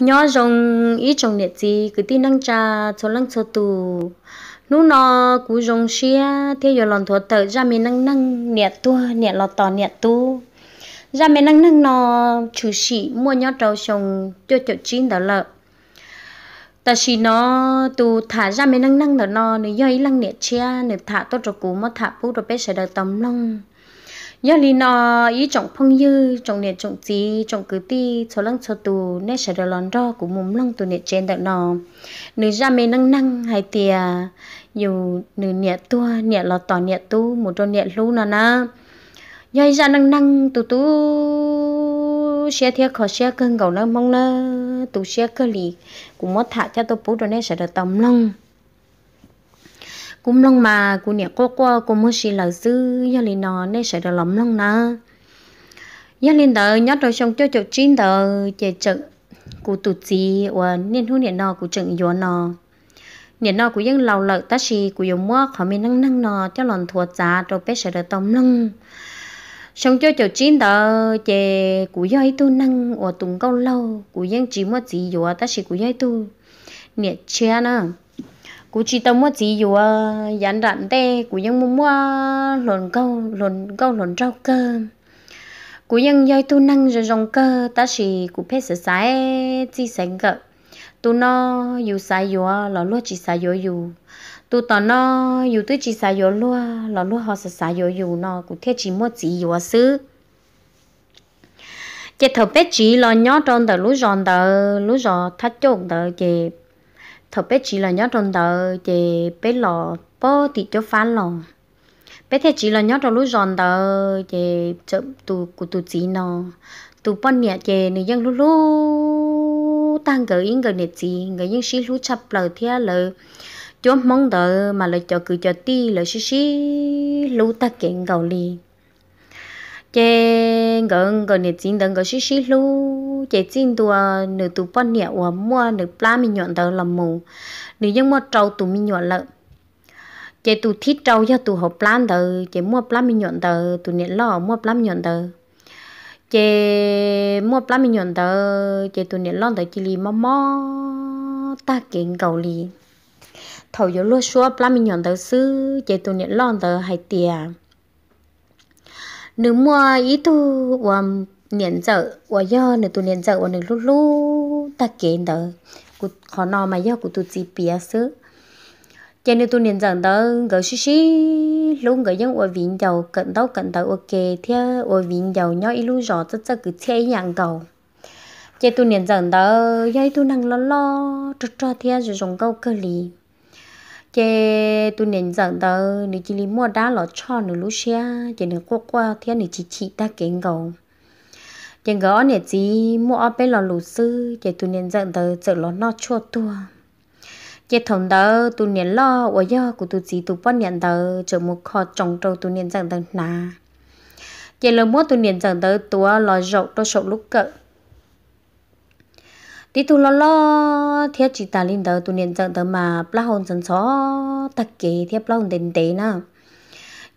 nhỏ rong ít trồng nhiệt gì cứ tin năng trà cho lăng cho tù nú nó cú rong xia theo giờ lòn thua tờ ra mình năng năng nhiệt tu nhiệt lọt tò nhiệt tu ra mình năng năng nó chủ sĩ mua nhỏ trâu trồng cho cho chín đó lợ ta chỉ nó tu thả ra mình năng năng đó nó nếu do ý lăng nhiệt chia nếu thả tốt rồi cú mà thả bút rồi bé sẽ đợi tầm long giờ lì nó ý trồng phong dư trồng nè trồng gì trồng cứ ti số lăng số tù nè sẽ được lòn đo của mồm lăng tu nè trên đợt nó nửa ra mê năng năng hay tìa dù nửa nè tua nè lọt tỏ nè tu một đôi nè lú nó na giờ ra năng năng tu tu xe thiệt khó xe cơn gầu nó mong nó tu xe cơ lì cũng mất thả cho tôi bố đôi nè sẽ được tầm lăng cũng long mà cũng nè cô cô cũng muốn xì là dư giờ lên nó nên sẽ được lắm long nè giờ lên đó nhớ rồi xong cho chụp chín đó chạy chợ cụ tụt gì và nên hôn nè nó cụ chừng gió nó nè nó cụ vẫn lâu lợt ta xì cụ dùng mua khỏi mình năng năng nó cho lòn thua giá rồi bé sẽ được tông lưng xong cho chụp chín đó chè cú dây tu năng ở tụng câu lâu cú vẫn chỉ mua gì rồi ta chỉ cú dây tu nhiệt chia nữa cú chỉ tao mua gì dù à dán đạn tê cú ยัง mua mua lồn câu lồn câu lồn rau cơ cú ยัง dây tu năng rồi rong cơ ta chỉ cú phê sửa sai chỉ sánh cơ. tu nó dù sai dù à lò lúa chỉ sai dù dù tu tao nó dù tu chỉ sai dù lúa lò lúa họ sửa sai dù dù nó cú thế chỉ mua chỉ dù à xứ chỉ thầu bé chỉ lò nhỏ trong tờ lúa giòn tờ lúa giòn thắt chốt tờ kẹp thật bé chỉ là nhớ trong tờ thì bé lò bó thì cho phá lò bé thế chỉ là nhớ trong lúc giòn tờ thì chậm tụ của tụ chỉ nó tụ bọn nhẹ thì người dân lúc lúc tăng gỡ yên gỡ nhẹ gì người dân xí lúc chập lờ thia lờ chỗ mong tờ mà lại cho cứ cho ti lời xí xí lúc ta kiện gầu liền chế gần gần nhiệt chín đừng có xí xí lu chế chín tua nửa tụ bón nhẹ và mua nửa pla mình nhọn đầu làm mù nửa giống mua trâu tụ mình nhọn lợn chế tụ thít trâu cho tụ học pla đầu chế mua pla mình nhọn đầu tụ nè lo mua pla mình nhọn đầu chế mua pla mình nhọn đầu chế tụ nè lo tới chỉ li mò mò ta kiện cầu li thầu vô lúa xua pla mình nhọn đầu sư chế tụ nè lo đầu hay tiền nếu mua ít tu và niệm dở và do nếu tu niệm dở và nếu lúc lúc ta kiện đó cụ khó nò mà do cụ tu chỉ bia sứ cho nên tu niệm dở đó gỡ xí xí luôn gỡ những và vĩnh dầu cận đâu cận đâu ok theo và vĩnh dầu nhau ít lúc rõ rất rất cứ chơi nhàng cầu cho tu niệm dở đó do tu năng lo lo trật trọ theo rồi dùng câu cơ lý chế tôi nên rằng tờ nếu chỉ mua đá lọ cho nữa lúc xe chỉ nếu qua qua thế nếu chỉ chỉ ta kén gầu chỉ gỡ nếu chỉ mua ở bên lọ lụt sư chỉ tôi nên rằng tờ sợ lọ nó cho tua chỉ thằng tờ tôi nên lo ở do của tôi chỉ tôi bắt nhận tờ chờ một kho trồng trâu tôi nên rằng tờ nà chỉ là mua tôi nên rằng tờ tua lọ rộng tôi sầu lúc cỡ tí tu lo lo thia chỉ ta lên đầu tu niệm chẳng tới mà pla hồn dân xó tắc kỳ thia pla hồn đến tế nè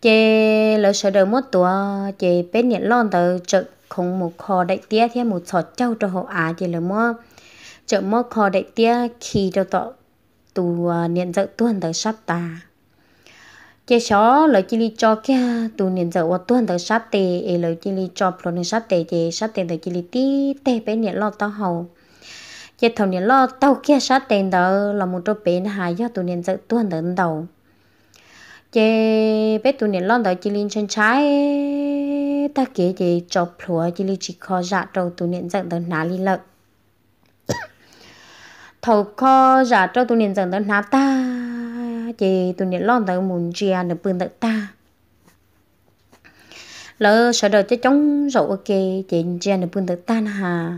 chế lỡ sợ đời mất tuổi chế bên nhận lon tới chợ không một kho đại tía thia một sọt trâu cho họ á chế lỡ mua chợ mua kho đại tía khi cho tọ tu à, niệm chẳng tuần tới sắp ta chế xó lỡ chỉ li cho kia tu niệm chẳng qua tuần tới sắp tề lỡ chỉ li cho pro niệm sắp tề chế sắp tề tới chỉ li tí tề bên nhận lon tao hầu giờ thầu niên lo tàu kia sát tiền đó là một chỗ bên hai do tụi niên dạy tuần đến đầu giờ biết tụi niên lo đó chỉ linh chân trái ta kể giờ cho lúa chỉ linh chỉ kho dạ trâu tụi niên dạy tới ná li lợn thầu kho dạ trâu tụi niên dạy tới ná ta giờ tụi niên lo đó muốn chia được bươn được ta lỡ sợ đời cho chống rượu ok chị chia được bươn được ta hà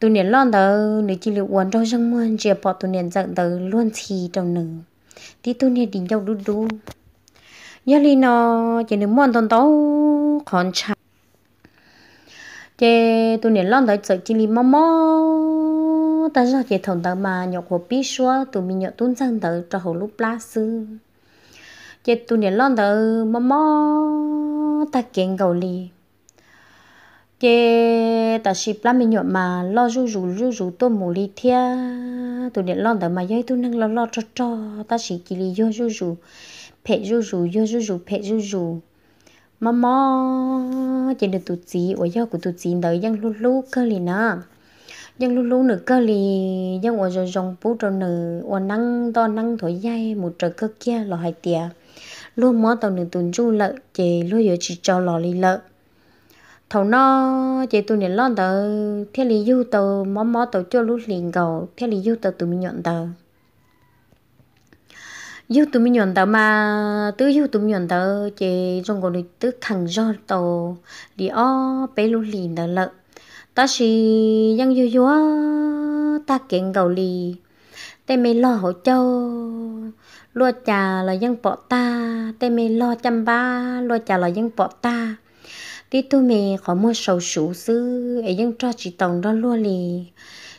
tụi nè lon tờ nè chỉ liệu uốn trong răng mơn chỉ bỏ tụi nè giận tờ luôn xì trong nữ thì tụi nè đỉnh dâu đu đu giờ li nó chỉ nè mòn tòn tao còn chả chế tụi nè lon tờ sợ chỉ li mò mò ta ra chế thằng tờ mà nhọc của biết xua tụi mình nhọc tuôn sang tờ cho hậu lúc lá sư chế tụi nè lon tờ mò mò ta kiện cầu li chế tôi ta ship lắm mình mà lo rú rú rú rú tôi mù li thia tôi để lo đỡ mà dây tôi nâng lo lo cho cho ta chỉ kỳ li yo rú rú phe rú rú yo rú rú phe rú rú mà mò chỉ được tụ chỉ ở do của tụ chỉ đợi dân lú lú cơ li nè dân lú lú nữa cơ li dân ở rồi rong bú rồi nữa ở nắng, to nắng thổi dây một trời cơ kia lo hai tia luôn mò tàu nữa tụn rú lợ chỉ luôn giờ chỉ cho lò li lợ thầu nó chị tôi nên lo tờ theo lý du tờ mó mó tờ cho lúc liền cầu theo lý du tờ tụi mình nhận tờ du tụi mình nhận tờ mà tứ du tụi mình nhận tờ chị trong cuộc đời tứ thằng do tàu đi o bé lúc liền tờ lợ ta chỉ dân du du ta kiện cầu lì tê mê lo hỗ châu lo trà là dân bỏ ta tê mê lo chăm ba lo trà là dân bỏ ta đi tu mẹ có mua sầu sủ sư ấy nhưng cho chỉ tổng đó luôn lì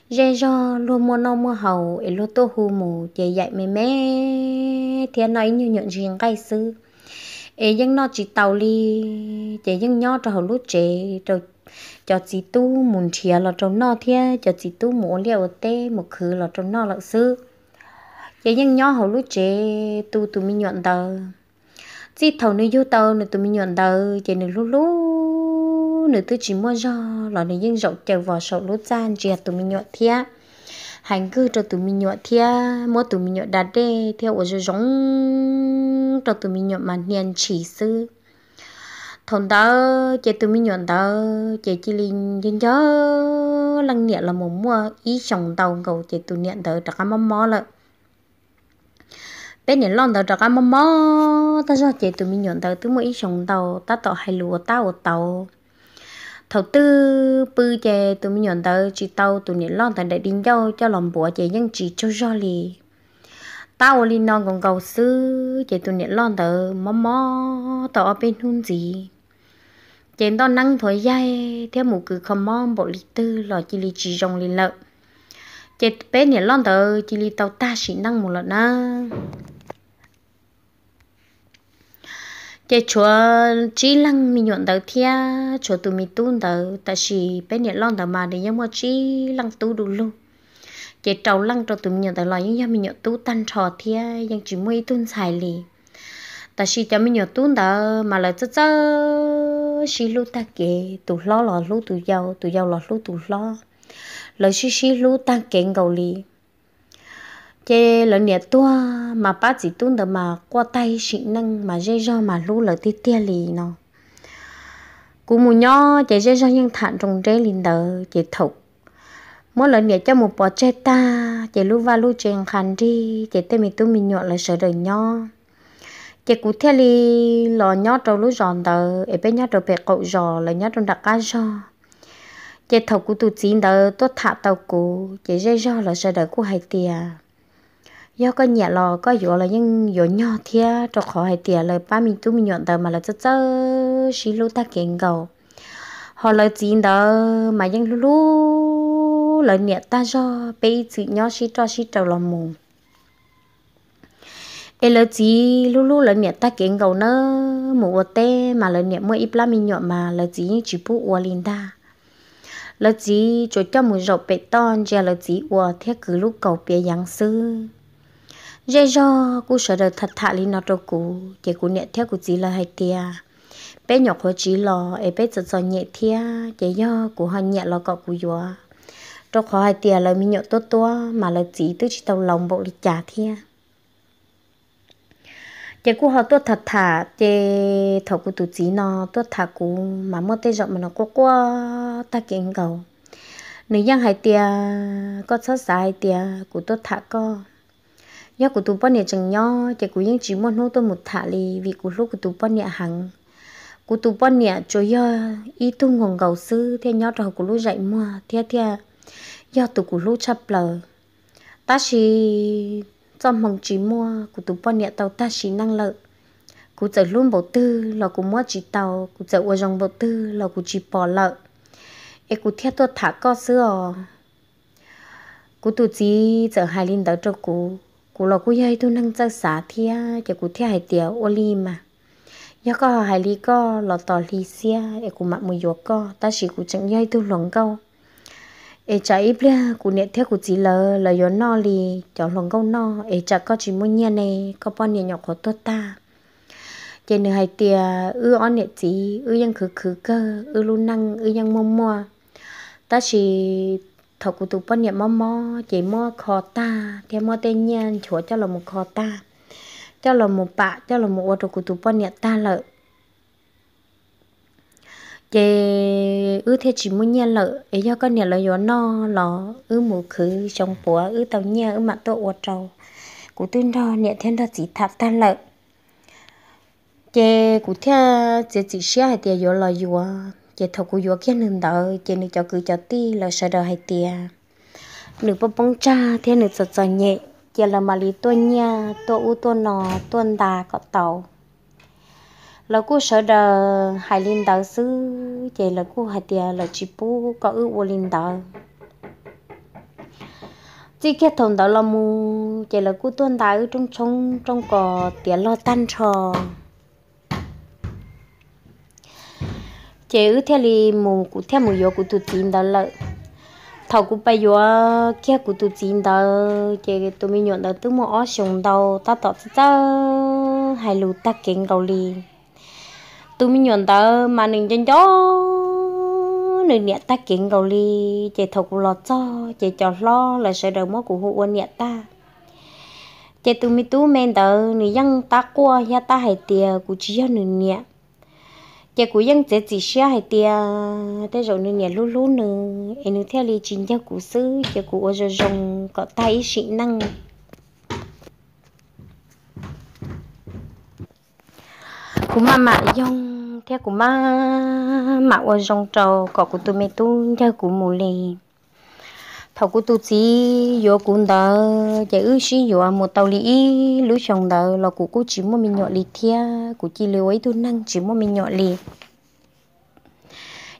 rê do luôn mua nâu mua hầu ấy luôn tô hù mù dạy dạy mẹ mẹ thì nói như nhận riêng cái sư ấy nhưng nó chỉ tàu lì chỉ nhưng nhỏ cho hầu lúc trẻ rồi cho chị tu muốn chia là trong nó thế cho chị tu muốn liệu tê một khứ là trong nó là sư chỉ nhưng nhỏ hầu lúc trẻ tu tu mình nhận đời chỉ thầu nơi yêu tàu nơi tụi mình nhận đầu chỉ nữ lú lú nơi tôi chỉ mua do là nơi dân rộng chờ vào sổ lúa gian chỉ tụi mình nhận thia hành cư cho tụi mình nhận thia mua tụi mình nhận đặt đê theo ở dưới giống cho tụi mình nhận mà niên chỉ sư thầu đó chị tụi mình nhận đó chị chỉ linh dân gió lăng nhẹ là muốn mua ý chồng tàu cầu chị tụi nhận đó đã cái mắm mó lại bên này lon tàu trọc ăn mò mò ta cho chị tụi mình nhận tàu tụi mỗi sống tàu ta tàu hay lúa tàu tàu thầu tư bư chè tụi mình nhận tàu chị tàu tụi mình lon tàu để đi đâu cho lòng bùa chị nhưng chị cho cho lì tao li non còn cầu sư chị tụi mình lon tàu mò mò tàu ở bên hun gì chị to năng thổi dây theo một cứ không mong bộ lịch tư lò chị li chỉ rong lý lợn chị bé nhảy lon tờ chị li tàu ta chỉ năng một lần na cái chỗ chỉ lăng mình nhọn đầu thia chỗ tụi mình tu đầu ta chỉ bên nhà lon đầu mà để nhắm qua chỉ lăng tu đủ luôn cái trầu lăng cho tụi mình nhọn đầu lại nhưng mình nhọn tu tan trò thia nhưng chỉ mới tu xài lì ta chỉ cho mình nhọn tu đầu mà lại chớ chớ chỉ lu ta kể tụi lo lò lu tụi giàu tụi giàu lò lu tụi lo lời chỉ chỉ lu ta kệ ngầu lì chế lần nè tua mà bác chỉ tuân được mà qua tay chị nâng mà dây do mà lú lở tít tia lì nó cú mù nhó chế dây do nhân thản trong trái lì đờ chế thục mỗi lần nè cho một bò chê ta chế lú va lú chèn khăn đi chế tay mình tu mình nhọ là sợ đời nhó chế cú theo lì lò nhó trâu lú giòn đờ ở bên nhó trâu bẹt cậu giò là nhó trong đặc cá giò chế thục cú tu chín đờ tốt thả tàu cú chế dây do là sợ đời cú hai tiề do có nhà lò có dỗ là những dỗ nhỏ thia cho khó hay tiền là ba mình tu mình nhận tờ mà là chớ chớ xí lô ta kiến cầu họ là chín đó mà những lú lú lời nhẹ ta do bây chữ nhỏ xí cho xí trầu lòng mù, ê là chí lú lú lời nhẹ ta kiện cầu một mù tê mà là nhẹ mua ít la mình nhận mà lời chí chỉ bu ua linh ta là chỉ cho cho một rộng bê tông giờ là chỉ ua theo cứ lúc cầu bia giáng sư dây do cú sợ được thật thà lên nó đâu cú chỉ cú nhẹ theo cú chỉ là hai tia bé nhỏ khó chỉ lò ấy bé giật giật nhẹ thia chỉ do cú hòn nhẹ lo cọ cú gió trong khó hai tia là mi nhọ to to mà là chỉ tức chỉ tàu lòng bộ đi trả thia chỉ cú họ tốt thật thà chỉ thọ cú tụ chỉ nó tốt thà cú mà mất tay rộng mà nó quá quá ta kiện cầu nếu như hai tia có sót sai tia cú tốt thà co do của tụi bọn nè chẳng nho chỉ của những chỉ muốn nô tôi một thả li vì của lúc của tụi bọn nè hằng của tụi bọn nè cho do ý tung ngọn gầu sư theo nhau trò của lúc dạy mua theo theo do tụi của lúc chấp lờ ta chỉ trong mong chỉ mua của tụi bọn nè tàu ta chỉ năng lợi của chạy luôn bộ tư là của mua chỉ tàu của chạy qua dòng bộ tư là của chỉ bỏ lợi, ấy của theo tôi thả co xưa của tụi chỉ chạy hai linh đầu cho cụ กูเรากูยัยตัวนั่งจะสาเทียจะกูเทียหายเตียวโอลีมายัก็หายลีก็เราต่อลีเสียเอกูมักมวยกก็ตาสิกูจังยัยตัวหลงเก้าเอจ่าอีเปล่ากูเนี่ยเทียกูจีเลยเลยย้อนนอลีจ่อหลงเก้านอเอจ่าก็จีมุเนี่ยเนก็ป้อนเนี่ยหยอกขอตัวตาเจนหายเตียอื้ออ้อนเนี่ยจีอื้อยังคือคือก็อื้อรู้นั่งอื้อยังมัวมัวตาสิ thọ cụ tụ bón nhẹ mò mò chỉ mò khó ta theo mò tên nhan chúa cho là một khó ta cho là một bạ cho là một ô tô cụ tụ bón nhẹ ta lợ, chị ư thế chỉ muốn nhà lợ ấy do con nhà lợ gió no lò ư mù khứ trong búa ư tàu nhà ư mặt tổ uột trầu cụ tuyên đo nhẹ thiên đo chỉ thạp ta lợ chị cụ theo chị chỉ xe hay tiền gió lò gió giờ thầu cú vô kia nương đỡ giờ nương cho cứ cho ti là sợ đợi hay tia nương bông bông cha thế nương sợ sợ nhẹ giờ là mà lý tuân nha tôi u tôi nọ tuân đà có tàu là cô sợ đợi hai linh đạo sư vậy là cô hai tia là chị bố có ước vô linh đạo chỉ kết thùng đạo là mu, vậy là cô tuân đạo trong trong trong cò tia lo tan tròn chế ư theo li mù cụ theo mù yo cụ tụt tin đó là thầu cụ bây giờ kia cụ tụt tin đó chế tụi mình nhận đó tụi mù ở sông đâu ta tọt ta hai lù ta kiện cầu li tụi mình nhận đó mà nương chân chó nương nhẹ ta kiện cầu li chế thầu cụ lo cho chế cho lo là sẽ đầu mó cụ hụ quân nhẹ ta chế tụi mình tụi mình đó nương dân ta qua ya ta hai tiề cụ chỉ cho nương nhẹ giờ cũng vẫn dễ chỉ xe hay tia thế rồi nên nhà lú lú nữa em nữa theo lý chính cho cụ sư cho cụ ở rồi rồng có tay sĩ năng cụ mà mà dông theo cụ mà mà ở rồng trầu có cụ tụi mẹ tu theo cụ mù liền thầu của tu chỉ vô cũng đỡ chạy ư sĩ vô một tàu lý lũ chồng đỡ là của cô chỉ một mình nhọ lì thia cô chỉ lấy ấy tu năng chỉ một mình nhọ lì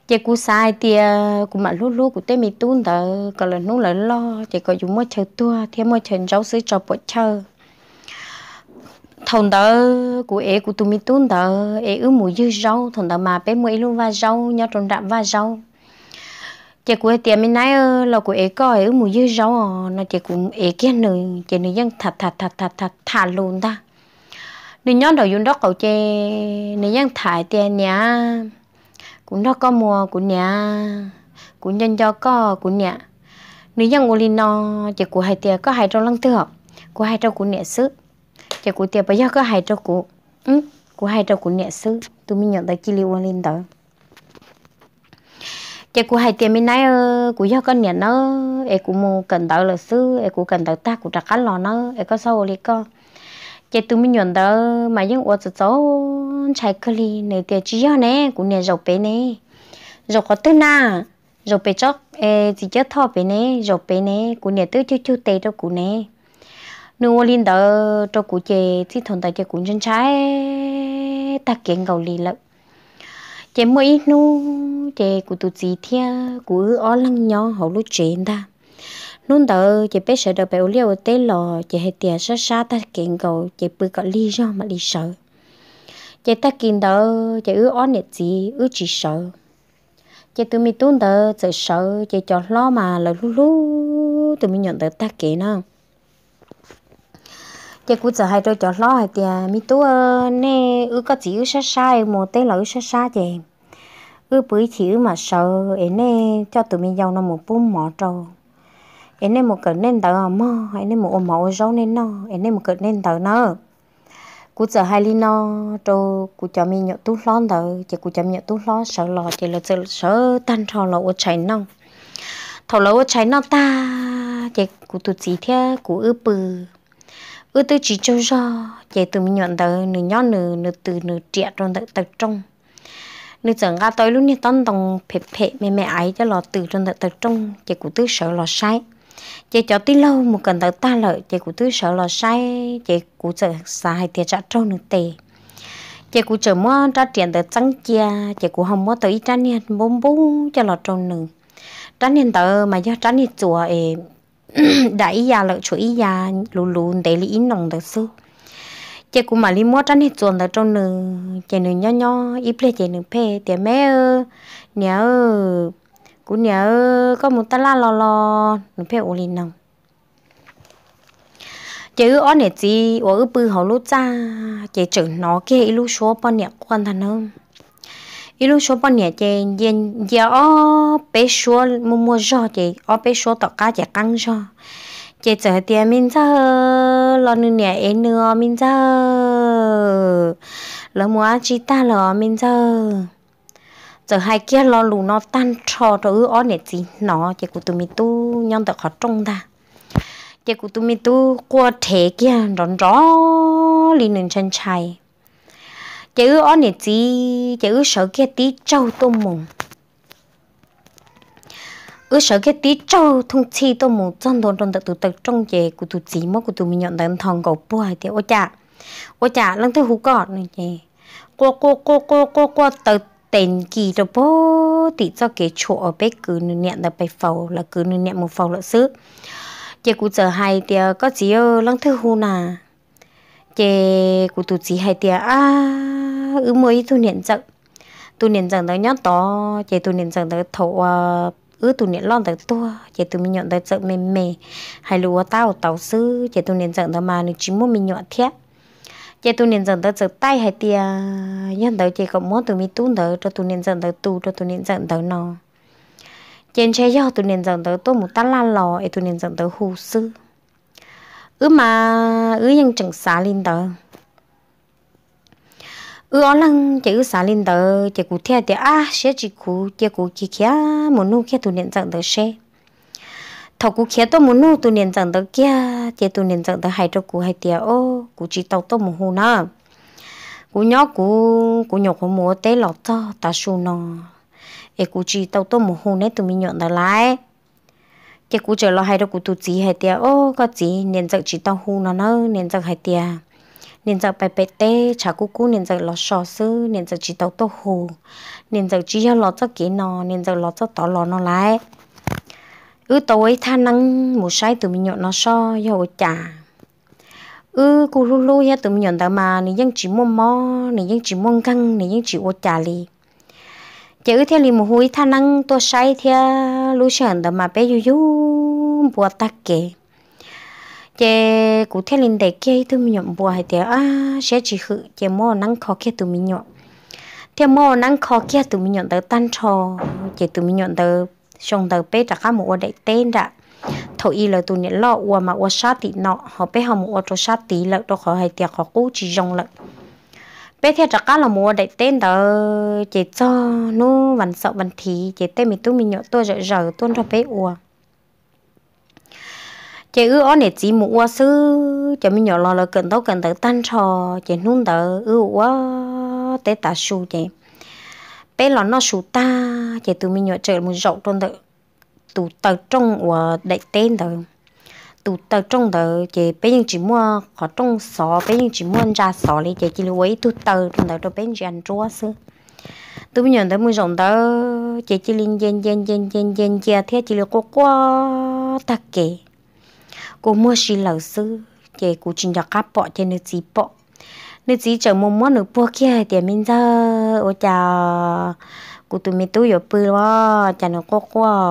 chạy cô sai thì cú e mà lú lú cô tên mình tuôn đỡ còn là nú lại lo chạy còn dùng mua chờ tua thêm mua chờ rau sữa cho bộ chờ thằng đó của ế của tụi mình tuân đó ế ướm mùi dư rau thằng đó mà bé mũi e luôn va rau nhau trồng đạm va rau chị của tiệm mình nãy là của ấy coi ở mùa dư rau nó chị cũng ấy kia nữ chị nữ dân thật thật thật thật thật thả luôn ta nên nhóm đầu dùng đó cậu chị nữ dân thải tiền nhà cũng đó có mua của nhà cũng nhân cho có của nhà nữ dân ngồi lên nó chị của hai tiền có hai trong lăng tược của hai trong của nhà xứ chị của tiệm bây giờ có hai trong của ừ của hai trong của nhà xứ tôi mới nhận tới chi liu lên đó chắc của hai tiền mình nãy của do con nhà nó em cũng mua cần đỡ là xứ em cũng cần đỡ ta cũng đặt cán lò nó em có sâu liền con chắc tụi mình nhận đỡ mà những ô tô cháu chạy cơ li này tiền chỉ do nè cũng nhà giàu bé nè giàu có tên na giàu bé chóc em chỉ chết thọ bé nè giàu bé nè cũng nhà tới chưa chưa tê đâu cũng nè nếu ô linh đỡ cho cụ chè thì thằng ta chè cũng chân trái ta kiện gầu lì lắm chị mới nu chị cụ tụ chị thia của ó lăng nhỏ hậu lúc chuyện ta nôn đó chị bé sợ đợi bé liều ở tế lò chị hay tiền sát sát ta kiện cầu chị bự gọi ly do mà đi sợ chị ta kiện đó, chị ứ ó nè chị ứ chỉ sợ chị tụi mi tuôn tờ sợ sợ chị cho lo mà là lú lú tụi mi nhận tờ ta kiện không cái cú giờ hai đôi cho lo hay thì à, mi tú ờ, nè ư có chỉ ư sa sa một tên là ư sa sa chị ư bữa chỉ ư mà sợ ấy nè cho tụi mình giàu nó một bún mỏ trâu ấy nè một cái nên tờ mò ấy nè một ôm mỏ rau nên nó ấy nè một cái nên tờ nó cú giờ hai ly nó trâu cú cho mình nhậu tú lo tờ chị cú cho mình nhậu tú lo sợ lò chị là sợ sợ tan trò là ô chạy nông thầu lâu ô chạy nó ta chị cú tụt gì theo cú ư bự ư ừ, tư chỉ cho do chạy từ mình nhận tới nửa nhỏ nửa nửa từ nửa trẻ trong tới tập trung nửa chẳng ra tới lúc này tân tông phê phê mẹ mẹ ấy cho lò từ trong tới tập trung chạy của tư sợ lò sai chạy cho tí lâu một cần tới ta lợi chạy của tư sợ lò sai chạy của sợ sai thiệt trả trâu nửa tề chạy của chờ mua ra tiền tới trắng kia chạy của hồng mua tới ít ra nè bốn bốn cho lò trâu nửa tránh nên tờ mà do tránh nên chùa ấy Ừ. đại gia lợi chủ ý ya lù lù để lý nồng được sư chị cũng mà lý mua trăn hết chuồn ở trong nửa chị nửa nhỏ nhỏ ít lệ chị nửa phê tiền mẹ ơi, nhớ cũng nhớ có một ta la lò lò nửa phê ổ liền nồng chị ư ở nè gì, ở ư bự hậu lú cha chị chữ nó kia ít lú số bao nhiêu quan thằng không số số số bao nhiêu tiền, bé bé mua mua mình mình mình 一路说半年节，人家哦别说摸摸热节，哦别说到家节刚热，节这点明早老女年哎呢明早，老母阿 chị ta 了明早，giờ hai kia lo lù nó tan trò rồi ó nè gì nó chị của tụi mình tu nhân được khó trông ta chị của tụi mình tu qua thế kia rón rõ liền nên chân chạy chứ on này chỉ chứ sợ cái tí trâu tôm mùng ư sợ cái tí trâu thông chi tôm mùng trong đồn đồn tụ tập trong về của tụ chỉ mất của tụ mình nhận đến thằng cầu bùa thì ô chả ô chả lăng thấy hú cọt này nhỉ qua qua qua qua qua qua tự tiền kỳ rồi bố thì cho cái chỗ ở bên cứ nửa niệm là bên phầu là cứ nửa niệm một phầu là xứ chỉ cụ giờ hay thì ờ, có chỉ lăng thấy hú nào chế của tụt chỉ hai tia à ứ mới tu niệm rằng tu niệm rằng tới nhót to chế tu niệm rằng tới thổ ứ tu niệm lon tới tua chế tu mình nhọn tới sợ mềm mềm hai lúa à tao tàu sư chế tu niệm rằng tới mà nó chỉ muốn mình nhọn thiết chế tu niệm rằng tới sợ tay hai tia nhân tới chế cộng muốn tụi mình tu tới cho tu niệm rằng tới tu cho tu niệm rằng tới nó trên trái do tu niệm rằng tới tôi một tát la lò để tu niệm rằng tới hồ sư ứ mà ứ dân chẳng xả linh tờ ứ ó lăng chỉ ứ xả lên tờ chỉ cụ theo thì à sẽ chỉ cụ chỉ cụ kia kia một nụ kia tụ niệm chẳng tờ xe thọ cụ kia tôi một nụ tụ niệm chẳng tờ kia chỉ tụ niệm chẳng tờ hai trâu cụ hai tia ô cụ chỉ tàu tôi một hồ nữa cụ nhỏ cụ cụ nhỏ của múa té lọt cho ta su nó e cụ chỉ tàu tôi một hồ nè tụi mình nhận được lại cái cú chơi lo hay đâu cú tu chỉ hay tiệt, ô có chỉ nên giật chỉ tao hú nó nó nên giật hay tiệt, nên giật bài bài tê chả cú cú nên giật lo sò sư nên giật chỉ tao tao hú, nên giật chỉ cho lo cho kỹ nó nên giật lo cho tao lo nó lại ư tối tha năng mù sai từ mình nhọn nó so yo chả ư cú lu lu ya từ mình nhọn ta mà nên dân chỉ mua mò nên dân chỉ mua căng nên dân chỉ ô chả li chữ theo lì mù hui tha năng tôi say thì lu sơn đó mà bé yu yu bùa tắc kệ chế cụ theo linh để kia tụi mi nhọn bùa hay thế à sẽ chỉ hự chế mò năng khó kia tụi mi nhọn, thế mò năng khó kia tụi mi nhọn tới tan trò chế tụi mi nhọn tới xong tới bé đã khá một đại tên đã thổ y là tụi nhện lọ uo mà uo sát tí nọ họ bé họ một uo cho sát tí lợn đó họ hay tiệc khó cũ chỉ rong lợn bé theo trạc là mùa đại tên đó chỉ cho nó vẫn sợ vẫn thì chỉ tên mình tu mình nhậu tôi rồi rồi tôi cho bé uống chị ư ó nè chị mua sư cho mình nhậu lo là cần tao cần tới tan trò chị nung tớ ư quá té ta su chị bé là nó su ta chị tụi mình nhậu chơi một rộng tôi tự tụ tớ trong của đại tên đó tụ tờ trong tờ chỉ bé những chỉ mua họ trong sọ bé những chỉ mua ra sọ đi chỉ chỉ lấy tụ tờ trong tờ cho bé những ăn chua xứ tụi mình nhận tới mua rộng tờ chỉ chỉ liên liên liên liên liên liên gen thế chỉ là quá quá ta kể cô mua xì lẩu xứ chỉ cô chính là cá bọ trên nước chỉ bọ nước chỉ chờ mua mua nước bọ kia thì mình ra ở chà cô tụi mình tụi ở bự quá chà nó quá quá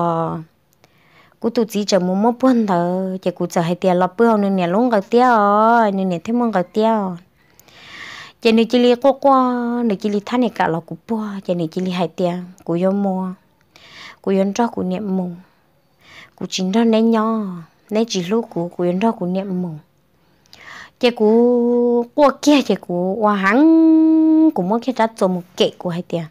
cú tụ chỉ chờ mua mua buôn thở chỉ cú chờ hai tiền lọp bữa nên nè luôn gạo tiêu nên nè thêm mong gạo tiêu chỉ nên chỉ li qua qua nên chỉ li thán này cả lọp cú bua chỉ nên chỉ li hai tiền cú yo mua cú yo cho cú niệm mùng cú chín cho nên nhỏ nên chỉ lúc cú cú yo cho cú niệm mùng chỉ cú qua kia chỉ cú qua hắn cú mua kia ra cho một kệ cú hai tiền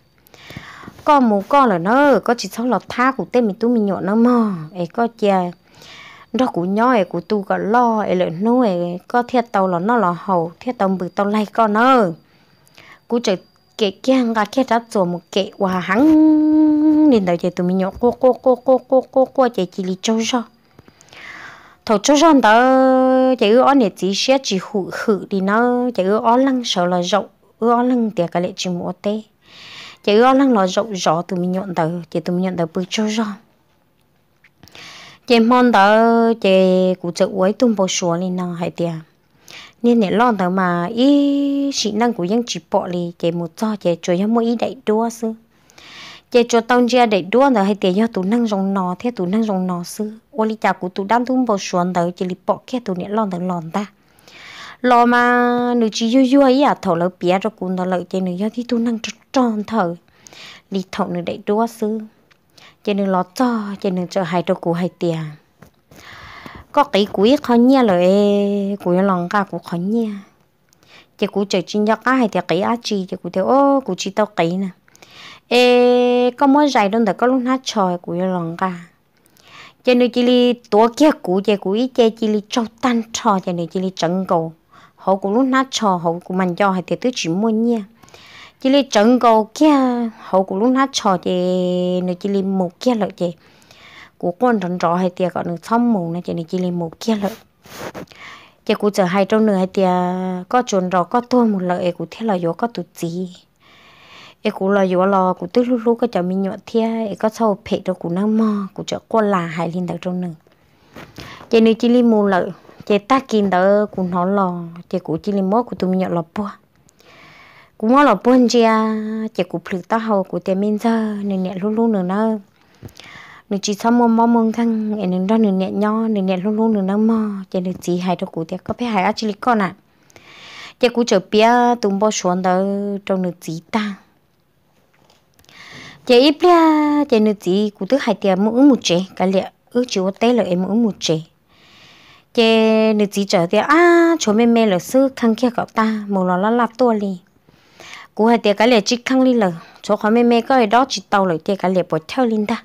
có mù có là nó có chỉ sau là tha của tên mình tu mình nhọn nó mò ấy có chè đó của nhỏ ấy của tu có lo ấy lại nuôi, có thiết tàu là nó là hầu thiết tàu bự tàu lay con nó cú trời kệ kia ra kia đã rồi một kệ hòa hắn nên đầu chơi tụi mình nhọn cô cô cô cô cô cô cô chơi chỉ li châu cho thầu châu cho đó chơi ở này chỉ xét chỉ hụ hụ thì nó chơi ở lăng sợ là rộng ở lăng tiệc cái lệ chỉ mua tê chỉ có lăng lò rộng rõ từ mình nhận tờ chỉ từ mình nhận tờ bự cho rõ chỉ mon tờ chỉ cụ chữ ấy tung bò sủa lên năng hay tiền nên để lo tờ mà ý chị năng của dân chỉ bỏ đi chỉ một cho chỉ cho nhau mỗi ý đại đua sư chỉ cho tao gia đại đua tờ hay tiền do tụi năng rồng nò thế tụi năng rồng nò sư ô lý chào của tụi đam tung bò sủa tờ chỉ lì bỏ kia tụi để lo tờ lòn ta lo mà nữ chỉ yêu yêu ấy à thầu lỡ bia rồi cũng thầu lỡ chơi nữ do thì tôi năng tròn thở đi thầu nữ đại đua sư chơi nữ lo cho chơi nữ chơi hai đôi cú hai tiền có cái cuối khó nhia rồi cuối lòng ca cũng khó nhia chơi cú chơi chuyên gia cá hai tiền cái á chi chơi cú theo ô cú chỉ tao cái nè ê có món có lúc nát trời cuối lòng ca chơi nên chỉ li tua kia cú chơi cú ý chị chỉ li trâu tan trò chơi nên chỉ li trứng cầu họ cũng lúc nát trò họ cũng mình cho hay thì tôi chỉ mua nha chỉ lấy trận cầu kia họ cũng lúc nát trò thì nó chỉ lấy một kia lợi chị của con trận trò hay thì gọi được xong mù này chỉ này chỉ lấy một kia lợi chị cũng chờ hai trong nửa hay thì có chuẩn trò có tôi một lợi của thế là do có tụt gì em cũng lo vô lo cũng tôi lúc lúc có chợ mình nhọ thia em có sau phe đâu của năng mò cũng chợ qua là hai liên đặc trong nửa chị nữ chỉ lấy một lợi chị ta kinh đỡ cụ nó lò chị cũng chỉ lấy mốt của tụi mình nhận lò bùa cụ mốt lò chị à chị cũng phượt tao hầu của tiền miên giờ nên nhẹ luôn luôn nữa nơ nên chỉ xong mua mò mông thăng nên đó nên nhẹ nho nên nhẹ luôn luôn nữa nơ mò chị nên chỉ hai đâu của tiền có phải hai chị lấy con à chị cụ chở bia tụi bao xuống đó trong nước chỉ ta chị ít bia chị nước chỉ cụ thứ hai tiền mỗi một trẻ cái liệu ước chịu tế là em mỗi một trẻ cái nữ chỉ trở thì à chỗ mẹ mẹ là sư khăn kia cậu ta mồ lò lò lò tua li cú hai tiệc cái lệ chỉ khăn li lờ chỗ khó mẹ mẹ có ở đó chỉ tàu lời tiệc cái lệ bồi theo linh ta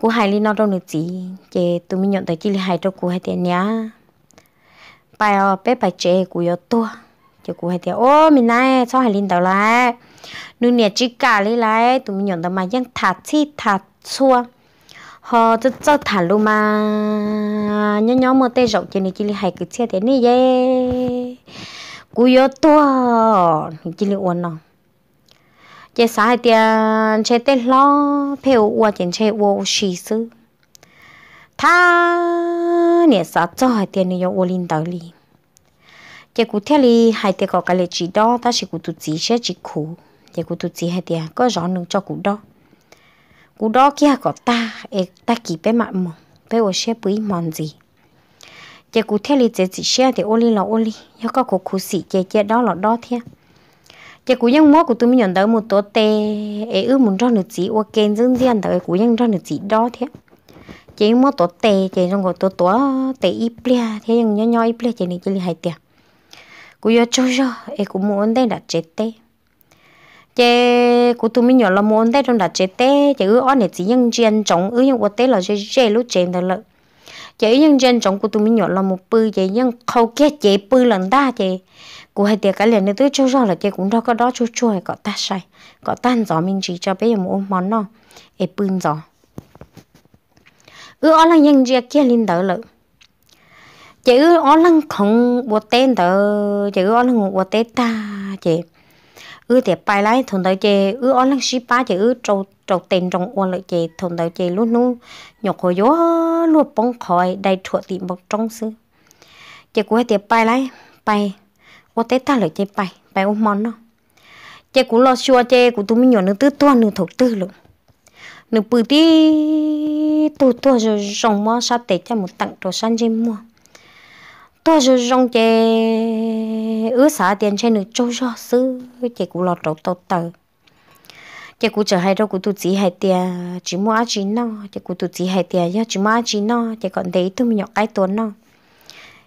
cú hai li nó đâu nữ chỉ cái tụi mình nhận tới chỉ hai đó cú hai tiệc nhá bài ở bé bài trẻ cú yo tua chứ cú hai tiệc ô mình này sao hai linh tàu lại nữ nè chỉ cả li lại tụi mình nhận tới mà vẫn thả chi thả xua họ cho cho thả luôn mà nhớ nhớ mơ tay rộng trên này chỉ là hai cái xe thế này vậy cú yo to chỉ là uốn nào chế sao hai tiền chế tết lo phiêu uốn trên chế uốn xì sư tha nè sao cho hai tiền này yo uốn linh đầu li chế cú theo li hai tiền có cái lệ chỉ đó ta sẽ cú tu chỉ sẽ chỉ khổ chế cú tu chỉ hai tiền có rõ nâng cho cú đó cú đó kia có ta e ta kỳ bé mặt mong bé ô xe bùi mòn gì chị cú theo lý chị chị xe thì ô li là ô li nhớ có cô cú xị chị chị đó là đó thế chị cú nhân mốt của tôi mới nhận tới một tổ tê e ư muốn ra được chỉ ô kênh dương diện tới cú nhân ra được chỉ đó thế chị mốt tổ tê chị trong gọi tổ tổ tê ít plia thế nhưng nhỏ nhỏ ít plia chị này chị là hai tiền. cú yo cho cho e cú muốn đây là chết tê chế cụ tôi mới nhỏ là muốn thế trong đặt chế té chế ứ on để chỉ nhân chuyên trống ứ nhân quốc té là chế chế lúc chế đó là chế nhân chuyên trống của tôi mới nhỏ là một bự chế nhân khâu kia chế bự lần ta chế cụ hai tiệc cái liền nữa tôi cho rõ là chế cũng đó có đó chua chua hay có ta sai có tan gió mình chỉ cho bé một món nó ê bự gió ứ on là nhân chuyên kia lên đó là chế ứ on là không quốc tế đó chế ứ on là quốc té ta chế ư thì bài lái thôn tới chè ư ở lăng xí ba chè ư trâu trâu tên trong uôn lợi chè thôn tới chè luôn luôn nhọc hồi gió luôn bóng khỏi đầy chuột tìm bọc trong sư chè của thì bài lái bài ô tết ta lợi chè bài bài ô món nó chè của lo xua chè của tôi mình nhỏ nữ tư toan nữ thổ tư luôn nữ bự tí tụi tụi rồi rồng mua sát tết cho một tặng đồ san chim mua tôi rồi rong chè ứa xả tiền trên được trâu cho sư chè cũng lọt đầu tàu tờ chè cụ chờ hai đâu cũng tụt chỉ hai tiền chỉ mua ăn chỉ nó, chè cũng tụt chỉ hai tiền do chỉ mua ăn chỉ nó, chè còn đấy tôi mới nhọc cái tuần nó,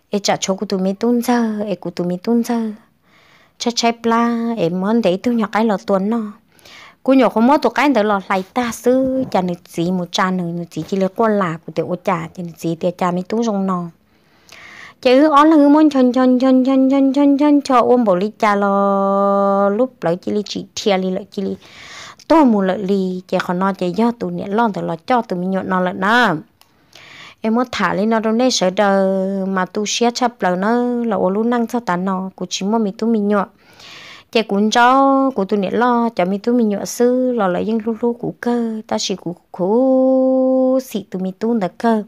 e chả chỗ cụ tụi mới tuân giờ e cũng tụi mình tuôn giờ cho chai pla e món đấy tôi nhọc cái lọt tuần nó, cô nhỏ không mất tụ cái đó là lại ta sư chả được chỉ một cha nữa chỉ chỉ là con là của tiểu cha chỉ được chỉ tiểu cha mới tuôn rong no chứ ó là người muốn chân chân chân chân chân chân chân cho ôm bộ lý cha lo lúc lợi chỉ lý chỉ thia lý lợi chỉ lý tôi muốn lợi lý chỉ còn nó chỉ do tụi nhện lon thì lo cho tụi mình nhộn nó lợi nó em muốn thả lên nó đâu nên sợ đời mà tu xé chập lờ nó là ô luôn năng sao tán nó của chỉ mà mình tu mình nhộn chị cũng cho của tụi nhện lo cho mình tu mình nhộn sư lo lợi những lu lu của cơ ta chỉ của khổ xị tụi mình tu được cơ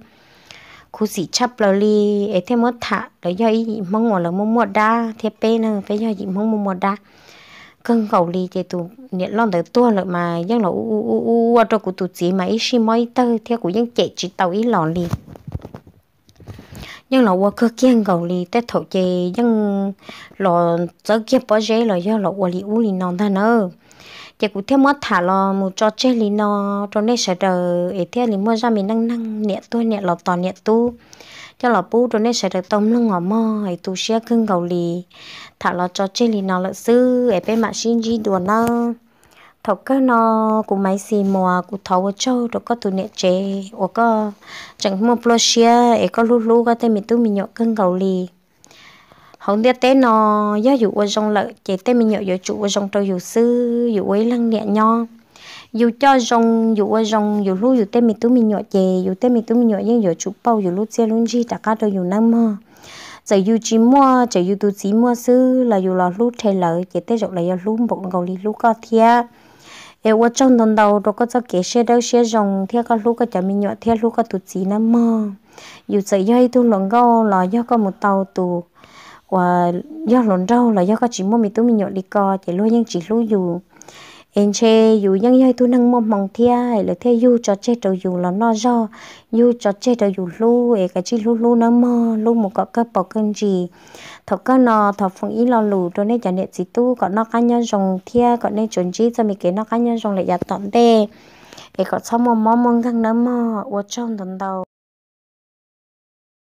cú sĩ chấp lo li thả đó do ý mong ngồi là mong mua đa thế pe nè phải do ý mong mua mua đa cơn cầu li thì tụ nhiệt lon tới tua lợi mà dân là u u u u u cho cụ tụ chỉ mà ít xi mới tơ theo cụ dân chạy chỉ tàu ít lò li nhưng là qua cơ kiên cầu li tết thổ chê dân lò chớ kia bỏ dễ là do lò qua li u li non ta nữa giờ cụ theo mất thả lo một cho chơi lý nó cho nên sẽ đờ ấy theo lý mua ra mình năng năng nhẹ tôi nhẹ lọt toàn nhẹ tu cho lọt bú cho nên sẽ được tôm lưng ngỏ mò ấy tu xe cưng gầu lì thả lo cho chơi lý nó lợi sư ấy bên mạng xin gì đùa nó thọc cơ nó cũng máy xì mò cũng thầu ở châu rồi có tụ nhẹ chế hoặc có chẳng mua plosia ấy có lú lú có tên mình tu mình nhọ cưng gầu lì hôm tiếc tế nó do dụ ở trong lợi chế tế mình nhớ dụ chủ ở trong tôi dụ sư dụ ấy lăng nhẹ nho dù cho rong dù ở rong dù lúc dù tên mình tu mình nhọ, chè dù tên mình tu mình nhọ, nhưng dù chụp bao dù lúc xe luôn chi tất cả đôi dù năm ha giờ dù chỉ mua giờ dù tu chỉ mua sư là dù là lúc thay lợi chỉ tới rồi là giờ lúc một ngầu đi lúc có thia em qua trong tuần đầu rồi có cho kể xe đâu xe rong thia có lúc có chả mình nhọ thia lúc có tu chỉ năm mơ dù giờ do tu luận gâu là do có một tàu tù và do lộn rau là do các chị mua mì tú mì đi co chỉ luôn nhưng chỉ luôn dù em che dù nhân dây tu năng mong mong thia hay là thia dù cho chê đầu dù là no do dù cho chê đầu dù lu cái chi lu lu nó mơ lu một cái cơ bỏ cơn gì thọ cái nó thọ phong ý lo lù cho nên chả niệm gì tu còn nó cá nhân rồng thia còn nên chuẩn chi cho mình cái nó cá nhân rồng lại giả tận tê ấy còn xong mong mong mong găng nó mơ ở trong tuần đầu